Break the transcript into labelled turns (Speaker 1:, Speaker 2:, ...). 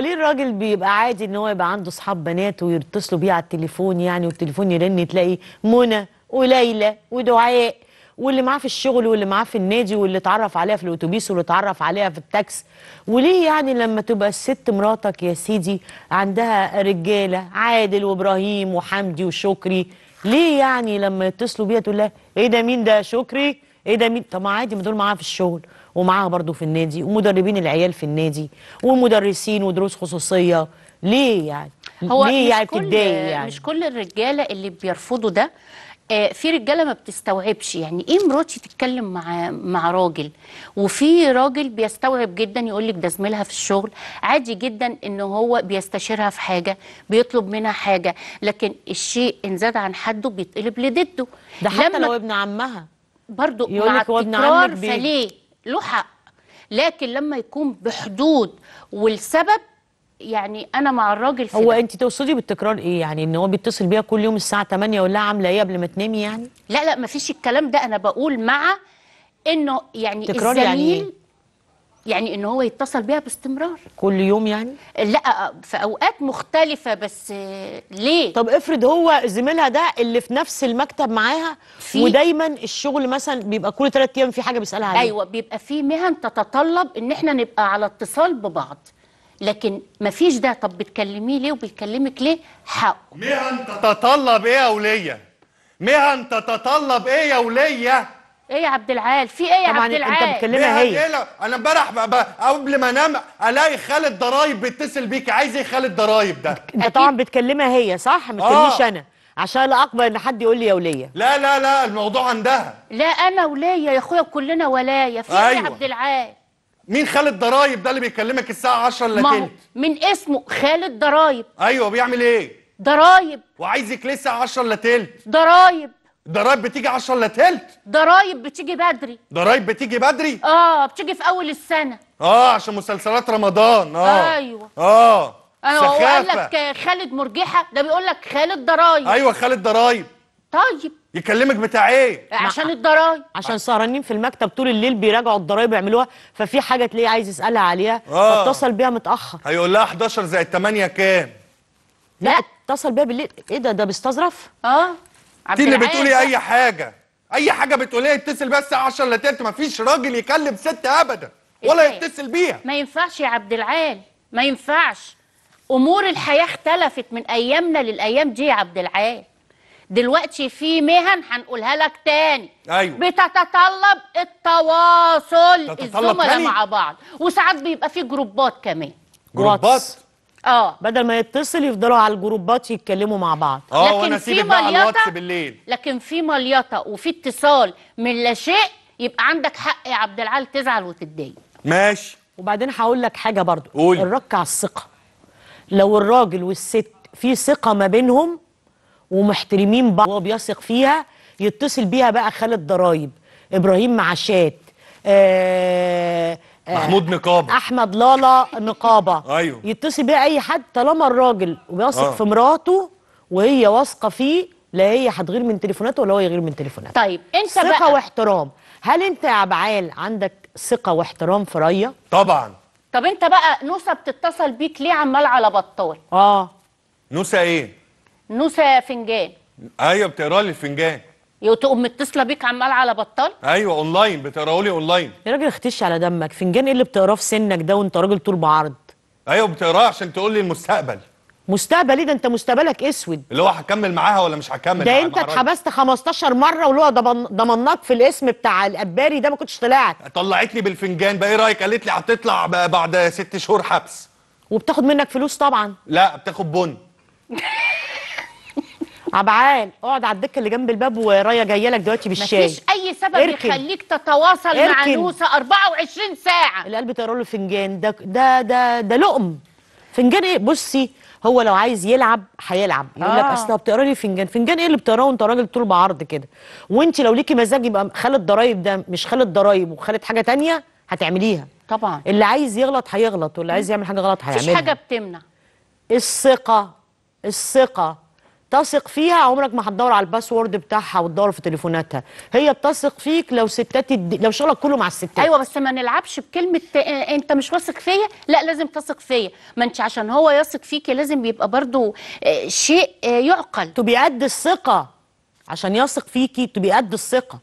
Speaker 1: ليه الراجل بيبقى عادي ان هو يبقى عنده اصحاب بنات ويتصلوا بيه على التليفون يعني والتليفون يرن تلاقي منى وليلى ودعاء واللي معاه في الشغل واللي معاه في النادي واللي اتعرف عليها في الاتوبيس واللي اتعرف عليها في التاكس وليه يعني لما تبقى الست مراتك يا سيدي عندها رجاله عادل وابراهيم وحمدي وشكري ليه يعني لما يتصلوا بيها تقول لها ايه ده مين ده شكري ايه ده مين طب ما عادي ما دول معاها في الشغل ومعاها برضو في النادي ومدربين العيال في النادي ومدرسين ودروس خصوصيه ليه يعني هو ليه يعني بتتضايق يعني مش
Speaker 2: كل الرجاله اللي بيرفضوا ده آه، في رجاله ما بتستوعبش يعني ايه مراتي تتكلم مع مع راجل وفي راجل بيستوعب جدا يقول لك ده زميلها في الشغل عادي جدا ان هو بيستشيرها في حاجه بيطلب منها حاجه لكن الشيء ان زاد عن حده بيتقلب لضده ده حتى لما لو ابن عمها برضو مع التكرار فليه له حق لكن لما يكون بحدود والسبب يعني انا مع الراجل هو انت
Speaker 1: تقصدي بالتكرار ايه يعني ان هو بيتصل بيها كل يوم الساعه 8
Speaker 2: يقول لها عامله ايه قبل ما تنامي يعني لا لا ما فيش الكلام ده انا بقول مع انه يعني تكرار يعني الزميل يعني يعني ان هو يتصل بيها باستمرار كل يوم يعني لا آه، في اوقات مختلفه بس آه، ليه طب افرض هو زميلها ده
Speaker 1: اللي في نفس المكتب معاها ودايما الشغل مثلا بيبقى كل ثلاث ايام في حاجه بيسالها
Speaker 3: عليها ايوه
Speaker 2: بيبقى في مهن تتطلب ان احنا نبقى على اتصال ببعض لكن مفيش ده طب بتكلميه ليه وبيكلمك ليه حقه مهن تتطلب ايه يا وليه مهن تتطلب ايه يا وليه ايه يا عبد العال في ايه يا عبد
Speaker 3: العال طبعا انت بتكلمها هي انا امبارح قبل ما انام الاقي خالد ضرايب بيتصل بيك عايز ايه خالد ضرايب ده انت طبعا بتكلمها هي صح ما بتكلمنيش آه. انا عشان لا اقبل ان حد يقول لي يا وليه لا لا لا الموضوع عندها
Speaker 2: لا انا وليه يا اخويا كلنا ولايه في أيوة. ايه يا أيوة. عبد العال
Speaker 3: مين خالد ضرايب ده اللي بيكلمك الساعه 10 الا تلت من اسمه خالد ضرايب ايوه بيعمل ايه ضرايب وعايزك لسه 10 الا
Speaker 2: تلت ضرايب ضرايب بتيجي 10 الا تلت ضرايب بتيجي بدري ضرايب بتيجي بدري اه بتيجي في اول السنه
Speaker 3: اه عشان مسلسلات رمضان اه ايوه اه انا هو قال لك
Speaker 2: خالد مرجحه ده بيقول لك خالد ضرايب ايوه
Speaker 3: خالد ضرايب طيب يكلمك بتاع ايه آه، عشان الضرايب آه، عشان سهرانين في المكتب طول الليل
Speaker 1: بيراجعوا الضرايب يعملوها ففي حاجه تلاقيه عايز يسالها عليها آه. فاتصل بيها متاخر
Speaker 3: هيقول لها 11 زائد 8 كام لا, لا. اتصل بيها بالليل ايه ده ده بيستظرف اه
Speaker 2: انت اللي بتقولي اي
Speaker 3: حاجه اي حاجه بتقوليها اتصل بس 10 الا تلت مفيش
Speaker 2: راجل يكلم ست ابدا ولا يتصل بيها ما ينفعش يا عبد العال ما ينفعش امور الحياه اختلفت من ايامنا للايام دي يا عبد العال دلوقتي في مهن هنقولها لك تاني ايوه بتتطلب التواصل الزملاء مع بعض وساعات بيبقى في جروبات كمان
Speaker 3: جروبات
Speaker 1: اه بدل ما يتصل يفضلوا على الجروبات يتكلموا مع بعض اه وانا سيبك بقى على الواتس بالليل
Speaker 2: لكن في مليطه وفي اتصال من لا شيء يبقى عندك حق يا عبد العال تزعل وتتضايق
Speaker 1: ماشي وبعدين هقول لك حاجه برضو قول الرك على الثقه لو الراجل والست في ثقه ما بينهم ومحترمين بعض وهو بيثق فيها يتصل بيها بقى خالد ضرايب ابراهيم معاشات آه آه، محمود نقابه احمد لالا نقابه ايوه يتصل بيه اي حد طالما الراجل وبيثق آه. في مراته وهي واثقه فيه لا هي هتغير من تليفوناته ولا هو يغير من تليفوناته
Speaker 2: طيب انت ثقه بقى...
Speaker 1: واحترام هل انت يا عبعال عندك ثقه واحترام في ريا طبعا
Speaker 2: طب انت بقى نوسه بتتصل بيك ليه عمال على بطال اه
Speaker 3: نوسه ايه
Speaker 2: نوسه فنجان
Speaker 3: ايوه بتقرا لي الفنجان
Speaker 2: تقوم متصله بيك عمال على بطال
Speaker 3: ايوه اونلاين بتقراه لي اونلاين
Speaker 1: يا راجل اختش على دمك فنجان ايه اللي بتقراه في سنك ده وانت راجل طول بعرض ايوه بتقراه
Speaker 3: عشان تقول لي المستقبل مستقبل ايه ده انت مستقبلك اسود اللي هو هكمل معاها ولا مش هكمل ده انت اتحبست
Speaker 1: 15 مره واللي هو ضمناك في الاسم بتاع القباري ده ما كنتش طلعت
Speaker 3: طلعتني بالفنجان بقى ايه رايك قالت لي هتطلع بعد ست شهور حبس وبتاخد منك فلوس طبعا لا بتاخد بن
Speaker 1: عبعال اقعد على الدكه اللي جنب الباب ورايا جايه لك دلوقتي بالشاي مفيش اي سبب
Speaker 2: إركن. يخليك تتواصل إركن. مع نوسه
Speaker 1: 24 ساعه القلب طير له فنجان ده ده ده ده لقم فنجان ايه بصي هو لو عايز يلعب هيلعب يقول لك آه. اصل بتقرا لي فنجان فنجان ايه اللي بتقراه وانت راجل طول بعرض كده وانت لو ليكي مزاج يبقى خالد ضرايب ده مش خالد ضرايب وخالد حاجه ثانيه هتعمليها طبعا اللي عايز يغلط هيغلط واللي عايز يعمل حاجه غلط هيعملها مفيش حاجه بتمنع الثقه الثقه تثق فيها عمرك ما هتدور على الباسورد بتاعها وتدور في تليفوناتها هي بتثق فيك لو ستات الد... لو شغلك كله مع
Speaker 2: الستات ايوه بس ما نلعبش بكلمه آه، انت مش واثق فيا لا لازم تثق فيا ما انت عشان هو يثق فيكي لازم يبقى برضو آه، شيء آه، يعقل تبقي قد الثقه عشان يثق فيكي تبقي قد الثقه